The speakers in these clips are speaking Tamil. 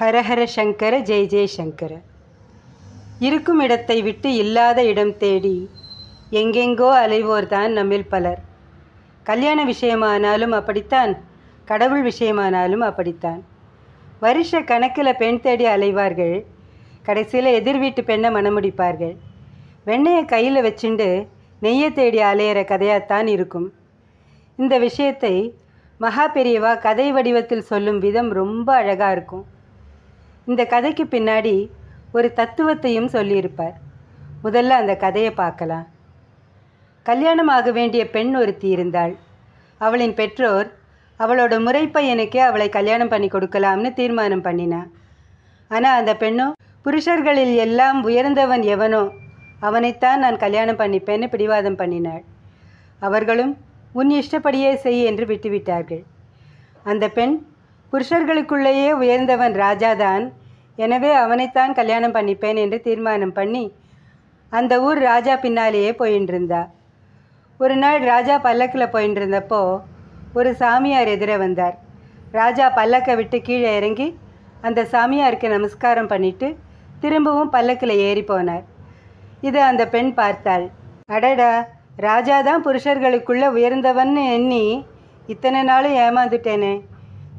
ஹரஹர சங்கர ஜெய் ஜெய்சங்கர இருக்கும் இடத்தை விட்டு இல்லாத இடம் தேடி எங்கெங்கோ அலைவோர்தான் நம்மில் பலர் கல்யாண விஷயமானாலும் அப்படித்தான் கடவுள் விஷயமானாலும் அப்படித்தான் வருஷ கணக்கில் பெண் தேடி அலைவார்கள் கடைசியில் எதிர் வீட்டு பெண்ணை மனமுடிப்பார்கள் வெண்ணையை கையில் வச்சுண்டு நெய்யை தேடி அலையிற கதையாகத்தான் இருக்கும் இந்த விஷயத்தை மகா பெரியவா கதை வடிவத்தில் சொல்லும் விதம் ரொம்ப அழகாக இருக்கும் இந்த கதைக்கு பின்னாடி ஒரு தத்துவத்தையும் சொல்லியிருப்பார் முதல்ல அந்த கதையை பார்க்கலாம் கல்யாணமாக வேண்டிய பெண் ஒருத்தி இருந்தாள் அவளின் பெற்றோர் அவளோட முறைப்பையனுக்கே அவளை கல்யாணம் பண்ணி கொடுக்கலாம்னு தீர்மானம் பண்ணினாள் ஆனால் அந்த பெண்ணும் புருஷர்களில் எல்லாம் உயர்ந்தவன் எவனோ அவனைத்தான் நான் கல்யாணம் பண்ணிப்பேன்னு பிடிவாதம் பண்ணினாள் அவர்களும் உன் இஷ்டப்படியே செய் என்று விட்டுவிட்டார்கள் அந்த பெண் புருஷர்களுக்குள்ளேயே உயர்ந்தவன் ராஜாதான் எனவே அவனைத்தான் கல்யாணம் பண்ணிப்பேன் என்று தீர்மானம் பண்ணி அந்த ஊர் ராஜா பின்னாலேயே போயின்றிருந்தா ஒரு நாள் ராஜா பல்லக்கில் போயின்னு ஒரு சாமியார் எதிரே வந்தார் ராஜா பல்லக்கை விட்டு கீழே இறங்கி அந்த சாமியாருக்கு நமஸ்காரம் பண்ணிட்டு திரும்பவும் பல்லக்கில் ஏறி போனார் இதை அந்த பெண் பார்த்தாள் அடடா ராஜா தான் புருஷர்களுக்குள்ளே உயர்ந்தவன்னு எண்ணி இத்தனை நாளும் ஏமாந்துட்டேனே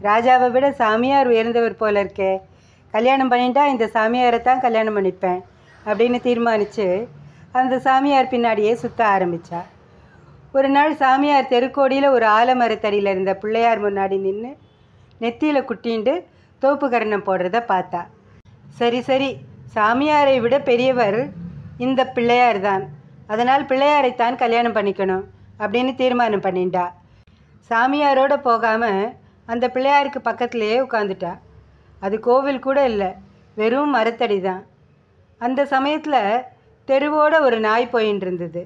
ராஜாவை விட சாமியார் உயர்ந்தவர் போல இருக்கே கல்யாணம் பண்ணிட்டா இந்த சாமியாரை தான் கல்யாணம் பண்ணிப்பேன் அப்படின்னு தீர்மானித்து அந்த சாமியார் பின்னாடியே சுற்ற ஆரம்பித்தா ஒரு நாள் சாமியார் தெருக்கோடியில் ஒரு ஆலமரத்தடியில் இருந்த பிள்ளையார் முன்னாடி நின்று நெத்தியில் குட்டிண்டு தோப்பு கரணம் போடுறத பார்த்தா சரி சரி சாமியாரை விட பெரியவர் இந்த பிள்ளையார் தான் அதனால் பிள்ளையாரைத்தான் கல்யாணம் பண்ணிக்கணும் அப்படின்னு தீர்மானம் பண்ணிண்டா சாமியாரோட போகாமல் அந்த பிள்ளையாருக்கு பக்கத்திலேயே உட்காந்துட்டா அது கோவில் கூட இல்லை வெறும் மரத்தடி தான் அந்த சமயத்தில் தெருவோட ஒரு நாய் போயின்னு இருந்தது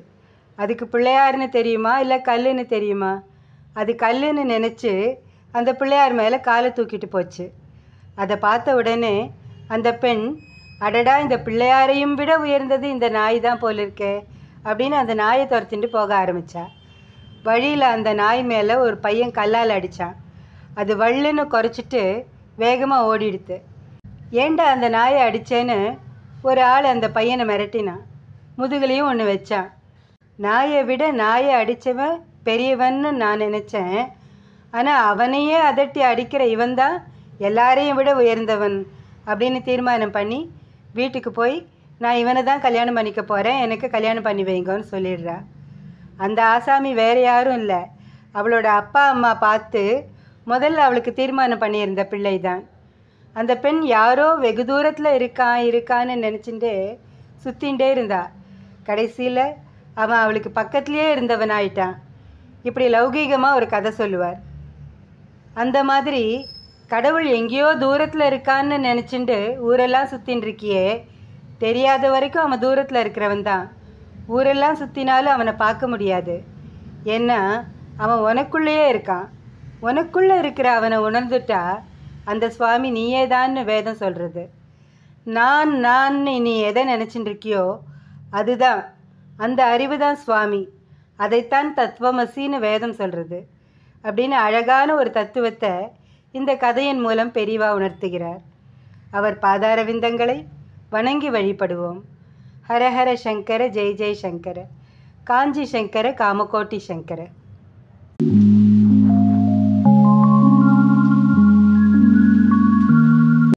அதுக்கு பிள்ளையார்னு தெரியுமா இல்லை கல்லுன்னு தெரியுமா அது கல்லுன்னு நினச்சி அந்த பிள்ளையார் மேலே காலை தூக்கிட்டு போச்சு அதை பார்த்த உடனே அந்த பெண் அடடா இந்த பிள்ளையாரையும் விட உயர்ந்தது இந்த நாய் தான் போல இருக்கே அப்படின்னு அந்த நாயை துரத்தின்ட்டு போக ஆரம்பித்தா வழியில் அந்த நாய் மேலே ஒரு பையன் கல்லால் அடித்தான் அது வள்ளுன்னு குறைச்சிட்டு வேகமாக ஓடிடுத்து ஏண்டா அந்த நாயை அடித்தேன்னு ஒரு ஆள் அந்த பையனை மிரட்டினான் முதுகலையும் ஒன்று வச்சான் நாயை விட நாயை அடித்தவன் பெரியவன்னு நான் நினச்சேன் ஆனால் அவனையே அதட்டி அடிக்கிற இவன் தான் எல்லாரையும் விட உயர்ந்தவன் அப்படின்னு தீர்மானம் பண்ணி வீட்டுக்கு போய் நான் இவனை தான் கல்யாணம் பண்ணிக்க போகிறேன் எனக்கு கல்யாணம் பண்ணி வைங்கன்னு சொல்லிடுறா அந்த ஆசாமி வேறு யாரும் இல்லை அவளோட அப்பா அம்மா பார்த்து முதல்ல அவளுக்கு தீர்மானம் பண்ணியிருந்த பிள்ளை தான் அந்த பெண் யாரோ வெகு தூரத்தில் இருக்கான் இருக்கான்னு நினச்சிட்டு சுற்றின்ண்டே இருந்தா கடைசியில் அவன் அவளுக்கு பக்கத்துலேயே இருந்தவன் ஆயிட்டான் இப்படி லௌகீகமாக ஒரு கதை சொல்லுவார் அந்த மாதிரி கடவுள் எங்கேயோ தூரத்தில் இருக்கான்னு நினச்சிண்டு ஊரெல்லாம் சுற்றின்னு தெரியாத வரைக்கும் அவன் தூரத்தில் இருக்கிறவன் தான் ஊரெல்லாம் சுற்றினாலும் அவனை பார்க்க முடியாது ஏன்னா அவன் உனக்குள்ளேயே இருக்கான் உனக்குள்ளே இருக்கிற அவனை உணர்ந்துட்டா அந்த சுவாமி நீயே தான்னு வேதம் சொல்கிறது நான் நான் நீ எதை நினச்சின்னு இருக்கியோ அதுதான் அந்த அறிவு தான் சுவாமி அதைத்தான் தத்துவமசின்னு வேதம் சொல்கிறது அப்படின்னு அழகான ஒரு தத்துவத்தை இந்த கதையின் மூலம் பெரிவா உணர்த்துகிறார் அவர் பாதாரவிந்தங்களை வணங்கி வழிபடுவோம் ஹரஹர சங்கர ஜெய் ஜெய் சங்கர காஞ்சி சங்கர காமகோட்டி சங்கர